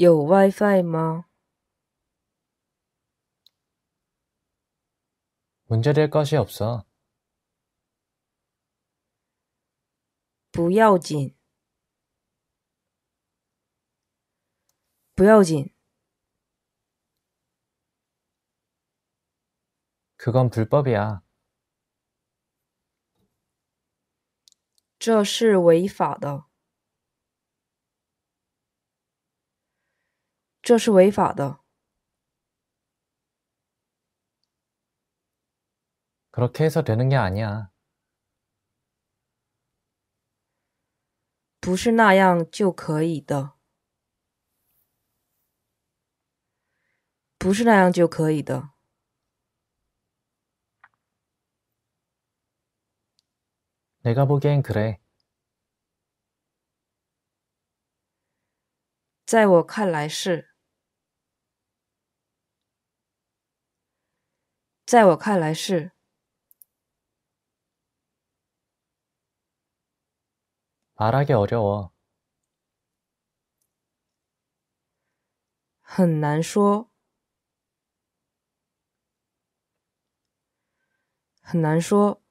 有 WiFi 吗？问题的것이없 어。 不要紧。不要紧。그건불법이 야。 这是违法的。这是违法的。그렇게해서되는게아니 야。 不是那样就可以的。不是那样就可以的。내가보기엔그 래。 在我看来是。在我看来是。말하기어려 워， 很难说，很难说。